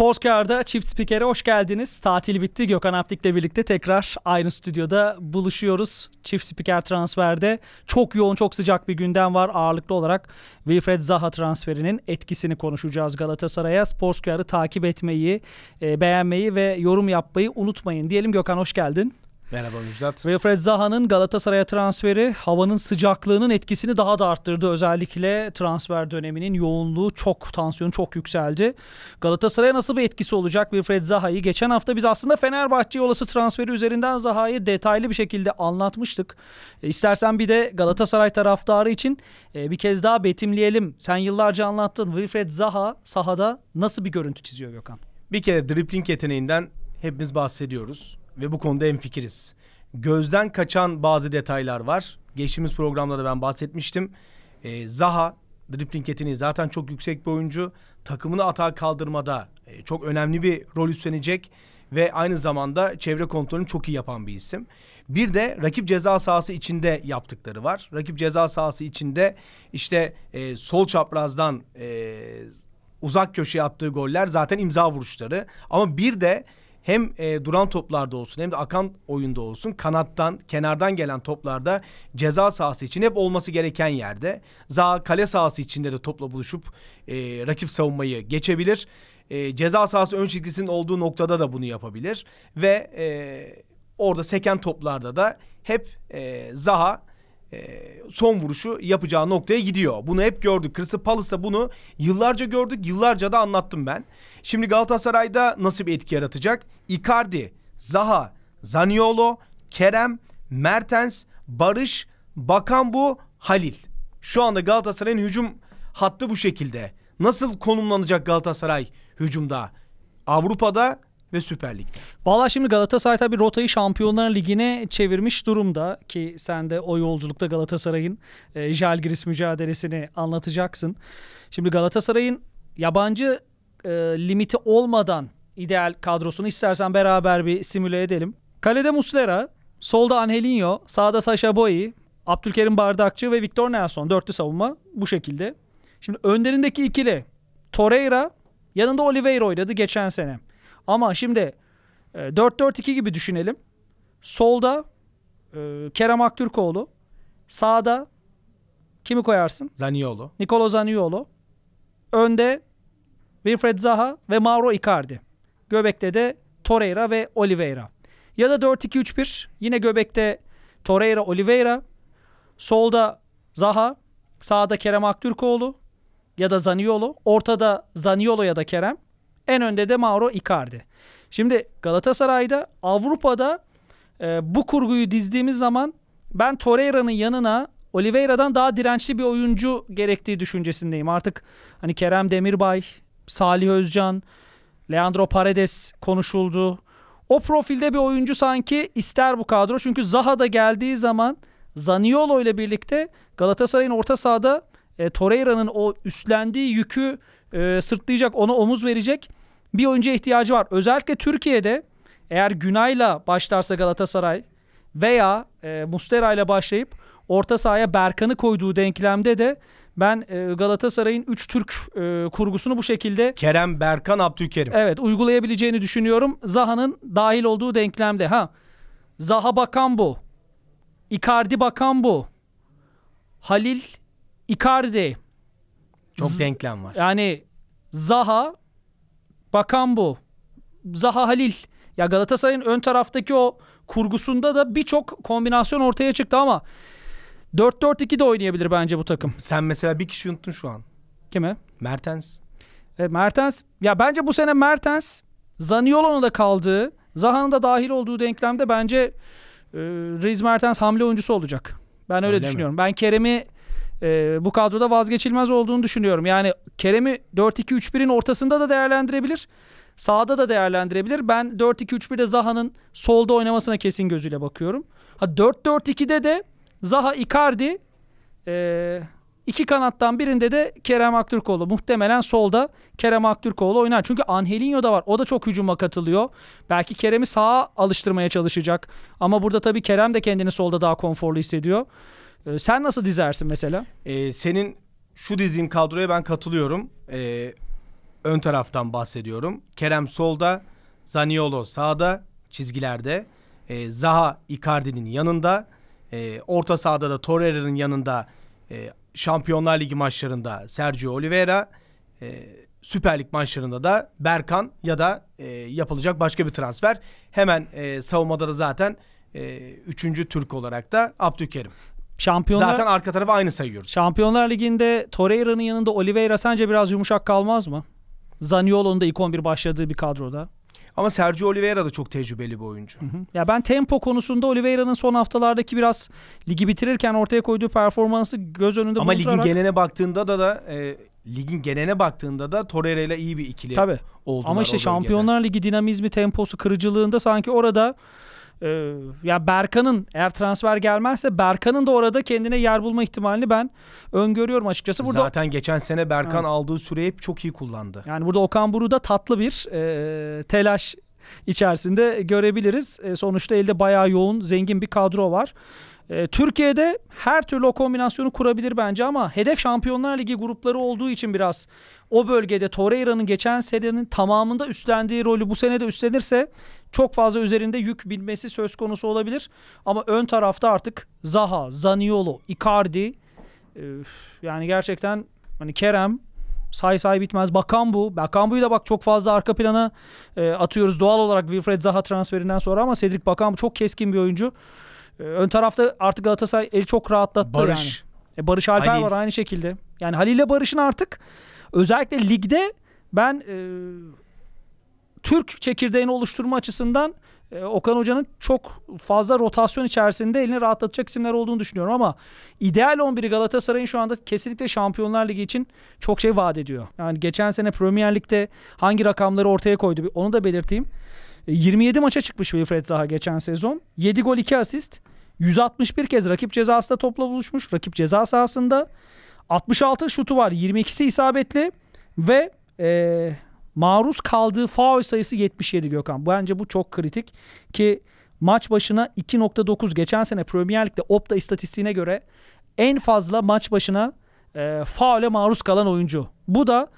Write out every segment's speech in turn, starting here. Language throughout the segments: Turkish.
Sportcar'da çift spikere hoş geldiniz. Tatil bitti. Gökhan Aptik'le birlikte tekrar aynı stüdyoda buluşuyoruz. Çift spiker transferde çok yoğun, çok sıcak bir gündem var. Ağırlıklı olarak Wilfred Zaha transferinin etkisini konuşacağız Galatasaray'a. Sportcar'ı takip etmeyi, e, beğenmeyi ve yorum yapmayı unutmayın. Diyelim Gökhan hoş geldin. Merhaba Müjdat. Wilfred Zaha'nın Galatasaray'a transferi havanın sıcaklığının etkisini daha da arttırdı. Özellikle transfer döneminin yoğunluğu çok, tansiyonu çok yükseldi. Galatasaray'a nasıl bir etkisi olacak Wilfred Zaha'yı? Geçen hafta biz aslında Fenerbahçe olası transferi üzerinden Zaha'yı detaylı bir şekilde anlatmıştık. E, istersen bir de Galatasaray taraftarı için e, bir kez daha betimleyelim. Sen yıllarca anlattın Wilfred Zaha sahada nasıl bir görüntü çiziyor Gökhan? Bir kere dripling yeteneğinden hepimiz bahsediyoruz ve bu konuda hemfikiriz. Gözden kaçan bazı detaylar var. Geçtiğimiz programda da ben bahsetmiştim. E, Zaha dripling yeteneği zaten çok yüksek bir oyuncu. Takımını atağa kaldırmada e, çok önemli bir rol üstlenecek ve aynı zamanda çevre kontrolünü çok iyi yapan bir isim. Bir de rakip ceza sahası içinde yaptıkları var. Rakip ceza sahası içinde işte e, sol çaprazdan e, uzak köşeye attığı goller zaten imza vuruşları. Ama bir de hem e, duran toplarda olsun hem de akan oyunda olsun kanattan kenardan gelen toplarda ceza sahası için hep olması gereken yerde. Za kale sahası içinde de topla buluşup e, rakip savunmayı geçebilir. E, ceza sahası ön çizgisinin olduğu noktada da bunu yapabilir ve e, orada seken toplarda da hep e, Zaha ee, son vuruşu yapacağı noktaya gidiyor. Bunu hep gördük. Crystal Palace'da bunu yıllarca gördük. Yıllarca da anlattım ben. Şimdi Galatasaray'da nasıl bir etki yaratacak? Icardi, Zaha, Zaniolo, Kerem, Mertens, Barış, Bakambu, Halil. Şu anda Galatasaray'ın hücum hattı bu şekilde. Nasıl konumlanacak Galatasaray hücumda? Avrupa'da ve Süper Lig'de. Valla şimdi Galatasaray tabi rotayı Şampiyonlar Ligi'ne çevirmiş durumda ki sen de o yolculukta Galatasaray'ın e, Jalgiris mücadelesini anlatacaksın. Şimdi Galatasaray'ın yabancı e, limiti olmadan ideal kadrosunu istersen beraber bir simüle edelim. Kalede Muslera, solda Angelinho, sağda Sasha Boyi, Abdülkerim Bardakçı ve Victor Nelson. Dörtlü savunma bu şekilde. Şimdi önderindeki ikili Torreira yanında Oliveira oynadı geçen sene. Ama şimdi 4-4-2 e, gibi düşünelim. Solda e, Kerem Aktürkoğlu. Sağda kimi koyarsın? Zaniolo. Nikola Zaniolo. Önde Wilfred Zaha ve Mauro Icardi. Göbekte de Torreira ve Oliveira. Ya da 4-2-3-1. Yine göbekte Torreira, Oliveira. Solda Zaha. Sağda Kerem Aktürkoğlu ya da Zaniolo. Ortada Zaniolo ya da Kerem. En önde de Mauro Icardi. Şimdi Galatasaray'da Avrupa'da e, bu kurguyu dizdiğimiz zaman ben Torreira'nın yanına Oliveira'dan daha dirençli bir oyuncu gerektiği düşüncesindeyim. Artık hani Kerem Demirbay, Salih Özcan, Leandro Paredes konuşuldu. O profilde bir oyuncu sanki ister bu kadro. Çünkü Zaha da geldiği zaman Zaniolo ile birlikte Galatasaray'ın orta sahada e, Torreira'nın o üstlendiği yükü e, sırtlayacak, ona omuz verecek bir oyuncuya ihtiyacı var. Özellikle Türkiye'de eğer Günay'la başlarsa Galatasaray veya e, Mustera başlayıp orta sahaya Berkan'ı koyduğu denklemde de ben e, Galatasaray'ın 3 Türk e, kurgusunu bu şekilde Kerem Berkan Abdülkerim. Evet, uygulayabileceğini düşünüyorum. Zaha'nın dahil olduğu denklemde. Ha. Zaha Bakan bu. Icardi Bakan bu. Halil Icardi. Çok Z- denklem var. Yani Zaha, Bakan bu. Zaha Halil. Ya Galatasaray'ın ön taraftaki o kurgusunda da birçok kombinasyon ortaya çıktı ama 4-4-2 de oynayabilir bence bu takım. Sen mesela bir kişi unuttun şu an. Kime? Mertens. E, Mertens. Ya bence bu sene Mertens Zaniolo'nun da kaldığı, Zaha'nın da dahil olduğu denklemde bence e, Riz Mertens hamle oyuncusu olacak. Ben öyle, öyle düşünüyorum. Mi? Ben Kerem'i e, bu kadroda vazgeçilmez olduğunu düşünüyorum. Yani Kerem'i 4-2-3-1'in ortasında da değerlendirebilir. Sağda da değerlendirebilir. Ben 4-2-3-1'de Zaha'nın solda oynamasına kesin gözüyle bakıyorum. Ha 4-4-2'de de Zaha Icardi e, iki kanattan birinde de Kerem Aktürkoğlu. Muhtemelen solda Kerem Aktürkoğlu oynar. Çünkü Angelinho da var. O da çok hücuma katılıyor. Belki Kerem'i sağa alıştırmaya çalışacak. Ama burada tabii Kerem de kendini solda daha konforlu hissediyor. E, sen nasıl dizersin mesela? Ee, senin şu dizinin kadroya ben katılıyorum. Ee, ön taraftan bahsediyorum. Kerem solda, Zaniolo sağda, çizgilerde. Ee, Zaha Icardi'nin yanında. Ee, orta sahada da Torreira'nın yanında e, Şampiyonlar Ligi maçlarında Sergio Oliveira. E, Süper Lig maçlarında da Berkan ya da e, yapılacak başka bir transfer. Hemen e, savunmada da zaten e, üçüncü Türk olarak da Abdülkerim. Şampiyonlar Zaten arka tarafı aynı sayıyoruz. Şampiyonlar Ligi'nde Torreira'nın yanında Oliveira sence biraz yumuşak kalmaz mı? Zaniolo'nun da ilk 11 başladığı bir kadroda. Ama Sergio Oliveira da çok tecrübeli bir oyuncu. Hı hı. Ya ben tempo konusunda Oliveira'nın son haftalardaki biraz ligi bitirirken ortaya koyduğu performansı göz önünde Ama ligin gelene baktığında da da e, ligin gelene baktığında da Torreira ile iyi bir ikili Tabii. oldular. Ama işte Şampiyonlar Ligi dinamizmi, temposu, kırıcılığında sanki orada ee, ya Berkan'ın eğer transfer gelmezse Berkan'ın da orada kendine yer bulma ihtimalini ben öngörüyorum açıkçası. Burada zaten geçen sene Berkan evet. aldığı süreyi hep çok iyi kullandı. Yani burada Okan Buru da tatlı bir e, telaş içerisinde görebiliriz. E, sonuçta elde bayağı yoğun, zengin bir kadro var. E, Türkiye'de her türlü o kombinasyonu kurabilir bence ama hedef Şampiyonlar Ligi grupları olduğu için biraz o bölgede Torreira'nın geçen senenin tamamında üstlendiği rolü bu sene de üstlenirse çok fazla üzerinde yük bilmesi söz konusu olabilir. Ama ön tarafta artık Zaha, Zaniolo, Icardi yani gerçekten hani Kerem say say bitmez. Bakan bu. Bakan da bak çok fazla arka plana e, atıyoruz doğal olarak Wilfred Zaha transferinden sonra ama Cedric Bakan çok keskin bir oyuncu. E, ön tarafta artık Galatasaray eli çok rahatlattı Barış. yani. E, Barış Alper Halil. var aynı şekilde. Yani Halil ile Barış'ın artık özellikle ligde ben Türk çekirdeğini oluşturma açısından e, Okan Hoca'nın çok fazla rotasyon içerisinde elini rahatlatacak isimler olduğunu düşünüyorum ama ideal 11'i Galatasaray'ın şu anda kesinlikle Şampiyonlar Ligi için çok şey vaat ediyor. Yani geçen sene Premier Lig'de hangi rakamları ortaya koydu onu da belirteyim. 27 e, maça çıkmış Wilfred Zaha geçen sezon. 7 gol 2 asist. 161 kez rakip cezasında topla buluşmuş. Rakip ceza sahasında 66 şutu var. 22'si isabetli ve ee, Maruz kaldığı faul sayısı 77 Gökhan. Bence bu çok kritik ki maç başına 2.9 geçen sene Premier Lig'de Opta istatistiğine göre en fazla maç başına e, faule maruz kalan oyuncu. Bu da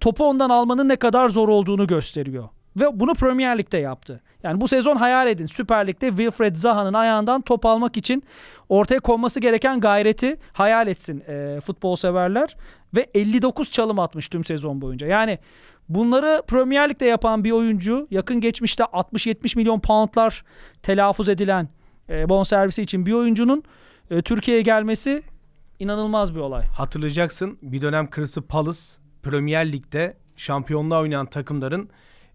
topu ondan almanın ne kadar zor olduğunu gösteriyor. Ve bunu Premier Lig'de yaptı. Yani bu sezon hayal edin Süper Lig'de Wilfred Zaha'nın ayağından top almak için ortaya konması gereken gayreti hayal etsin e, futbol severler. Ve 59 çalım atmış tüm sezon boyunca. Yani Bunları Premier Lig'de yapan bir oyuncu yakın geçmişte 60-70 milyon poundlar telaffuz edilen e, bonservisi için bir oyuncunun e, Türkiye'ye gelmesi inanılmaz bir olay. Hatırlayacaksın bir dönem Crystal Palace Premier Lig'de şampiyonluğa oynayan takımların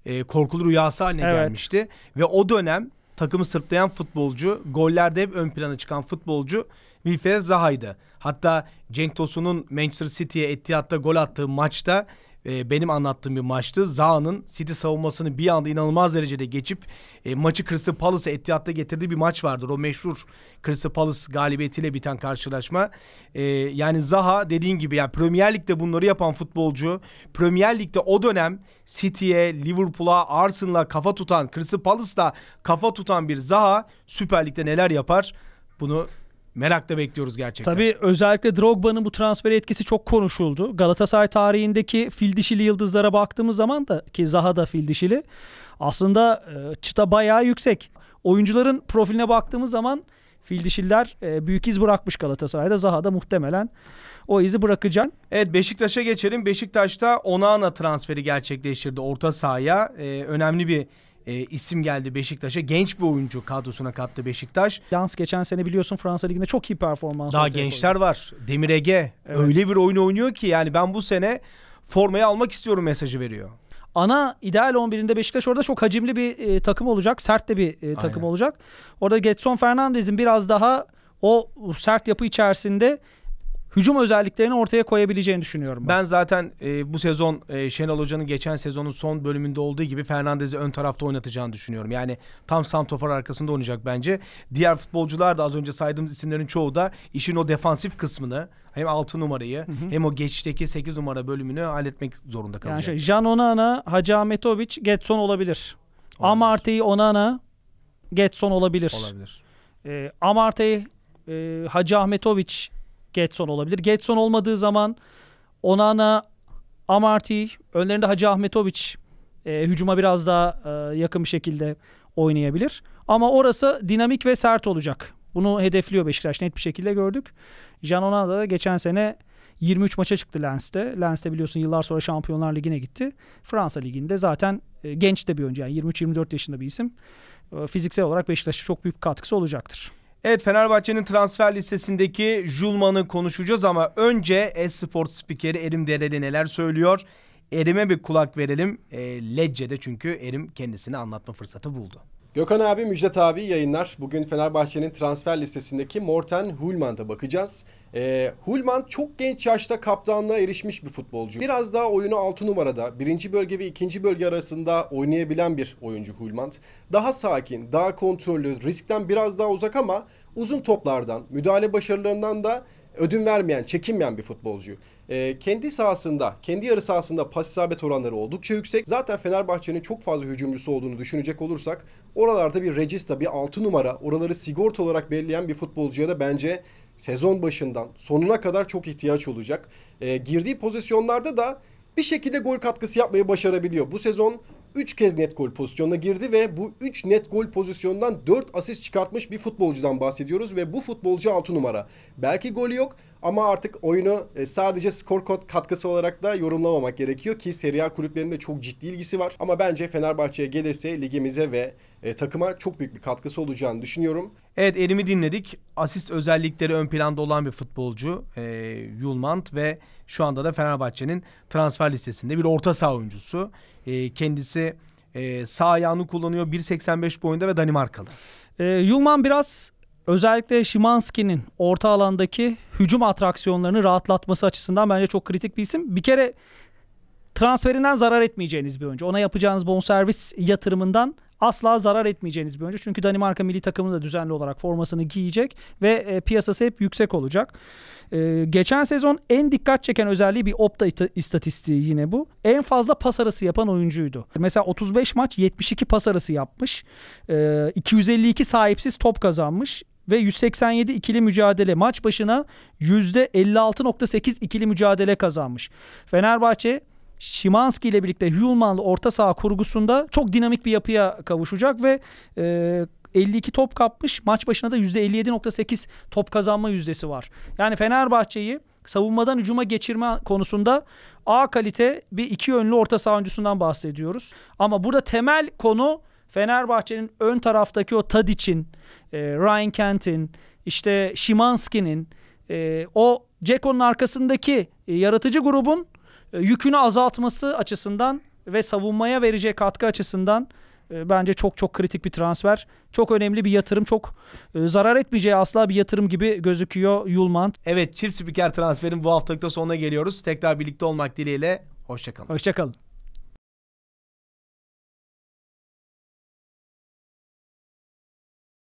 e, korkulu rüyası haline evet. gelmişti. Ve o dönem takımı sırtlayan futbolcu, gollerde hep ön plana çıkan futbolcu Wilfried Zaha'ydı. Hatta Cenk Tosun'un Manchester City'ye Etihad'da gol attığı maçta e, benim anlattığım bir maçtı. Zaha'nın City savunmasını bir anda inanılmaz derecede geçip e, maçı Crystal Palace'e Etihad'da getirdiği bir maç vardır. O meşhur Crystal Palace galibiyetiyle biten karşılaşma. E, yani Zaha dediğin gibi yani Premier Lig'de bunları yapan futbolcu, Premier Lig'de o dönem City'ye, Liverpool'a, Arsenal'a kafa tutan, Crystal Palace'da kafa tutan bir Zaha Süper Lig'de neler yapar? Bunu merakla bekliyoruz gerçekten. Tabii özellikle Drogba'nın bu transferi etkisi çok konuşuldu. Galatasaray tarihindeki fil dişili yıldızlara baktığımız zaman da ki Zaha da fil dişili aslında e, çıta bayağı yüksek. Oyuncuların profiline baktığımız zaman fil dişiller e, büyük iz bırakmış Galatasaray'da. Zaha da muhtemelen o izi bırakacak. Evet Beşiktaş'a geçelim. Beşiktaş'ta Onana transferi gerçekleştirdi orta sahaya. Ee, önemli bir e, isim geldi Beşiktaş'a. Genç bir oyuncu kadrosuna kattı Beşiktaş. Dans geçen sene biliyorsun Fransa Ligi'nde çok iyi performans Daha gençler koydu. var. Demir Ege evet. öyle bir oyun oynuyor ki yani ben bu sene formayı almak istiyorum mesajı veriyor. Ana ideal 11'inde Beşiktaş orada çok hacimli bir e, takım olacak. Sert de bir e, takım Aynen. olacak. Orada Getson Fernandez'in biraz daha o sert yapı içerisinde hücum özelliklerini ortaya koyabileceğini düşünüyorum. Ben, ben zaten e, bu sezon e, Şenol Hoca'nın geçen sezonun son bölümünde olduğu gibi Fernandez'i ön tarafta oynatacağını düşünüyorum. Yani tam santofor arkasında oynayacak bence. Diğer futbolcular da az önce saydığımız isimlerin çoğu da işin o defansif kısmını hem 6 numarayı hı hı. hem o geçteki 8 numara bölümünü halletmek zorunda kalacak. Yani şey, Jan Onana, Hacı Ahmetoviç, Getson olabilir. olabilir. Amartey, Onana, Getson olabilir. Olabilir. E, Amartey, e, Hacı Ahmetoviç, Getson olabilir. Getson olmadığı zaman Onana, Amarty, önlerinde Hacı Ahmetoviç e, hücuma biraz daha e, yakın bir şekilde oynayabilir. Ama orası dinamik ve sert olacak. Bunu hedefliyor Beşiktaş net bir şekilde gördük. Jan Onana da geçen sene 23 maça çıktı Lens'te. Lens'te biliyorsun yıllar sonra Şampiyonlar Ligi'ne gitti. Fransa Ligi'nde zaten e, genç de bir oyuncu yani 23-24 yaşında bir isim. E, fiziksel olarak Beşiktaş'a çok büyük katkısı olacaktır. Evet Fenerbahçe'nin transfer listesindeki Julman'ı konuşacağız ama önce Esport spikeri Erim Dereli neler söylüyor? Erim'e bir kulak verelim. E, Lecce'de çünkü Erim kendisini anlatma fırsatı buldu. Gökhan abi, Müjdat abi yayınlar. Bugün Fenerbahçe'nin transfer listesindeki Morten Hulman'da bakacağız. E, Hulman çok genç yaşta kaptanlığa erişmiş bir futbolcu. Biraz daha oyunu 6 numarada, birinci bölge ve ikinci bölge arasında oynayabilen bir oyuncu Hulman. Daha sakin, daha kontrollü, riskten biraz daha uzak ama uzun toplardan, müdahale başarılarından da ödün vermeyen, çekinmeyen bir futbolcu. E, kendi sahasında, kendi yarı sahasında pas isabet oranları oldukça yüksek. Zaten Fenerbahçe'nin çok fazla hücumcusu olduğunu düşünecek olursak oralarda bir regista, bir altı numara, oraları sigorta olarak belirleyen bir futbolcuya da bence sezon başından sonuna kadar çok ihtiyaç olacak. E, girdiği pozisyonlarda da bir şekilde gol katkısı yapmayı başarabiliyor. Bu sezon 3 kez net gol pozisyonuna girdi ve bu 3 net gol pozisyondan 4 asist çıkartmış bir futbolcudan bahsediyoruz ve bu futbolcu 6 numara. Belki golü yok ama artık oyunu e, sadece skor kod katkısı olarak da yorumlamamak gerekiyor ki Serie A kulüplerinde çok ciddi ilgisi var. Ama bence Fenerbahçe'ye gelirse ligimize ve e, takıma çok büyük bir katkısı olacağını düşünüyorum. Evet Erim'i dinledik. Asist özellikleri ön planda olan bir futbolcu e, Yulmant ve şu anda da Fenerbahçe'nin transfer listesinde bir orta saha oyuncusu. E, kendisi e, sağ ayağını kullanıyor 1.85 boyunda ve Danimarkalı. E, Yulman biraz özellikle Şimanski'nin orta alandaki hücum atraksiyonlarını rahatlatması açısından bence çok kritik bir isim. Bir kere transferinden zarar etmeyeceğiniz bir oyuncu. Ona yapacağınız bonservis yatırımından asla zarar etmeyeceğiniz bir oyuncu. Çünkü Danimarka milli takımı da düzenli olarak formasını giyecek ve e, piyasası hep yüksek olacak. E, geçen sezon en dikkat çeken özelliği bir opta istatistiği yine bu. En fazla pas arası yapan oyuncuydu. Mesela 35 maç 72 pas arası yapmış. E, 252 sahipsiz top kazanmış ve 187 ikili mücadele maç başına %56.8 ikili mücadele kazanmış. Fenerbahçe Şimanski ile birlikte Hülmanlı orta saha kurgusunda çok dinamik bir yapıya kavuşacak ve e, 52 top kapmış. Maç başına da %57.8 top kazanma yüzdesi var. Yani Fenerbahçe'yi savunmadan hücuma geçirme konusunda A kalite bir iki yönlü orta saha oyuncusundan bahsediyoruz. Ama burada temel konu Fenerbahçe'nin ön taraftaki o Tadic'in, e, Ryan Kent'in, işte Şimanski'nin, e, o Ceko'nun arkasındaki e, yaratıcı grubun e, yükünü azaltması açısından ve savunmaya vereceği katkı açısından e, bence çok çok kritik bir transfer. Çok önemli bir yatırım. Çok e, zarar etmeyeceği asla bir yatırım gibi gözüküyor Yulman. Evet çift spiker transferin bu haftalıkta sonuna geliyoruz. Tekrar birlikte olmak dileğiyle. Hoşçakalın. Hoşçakalın.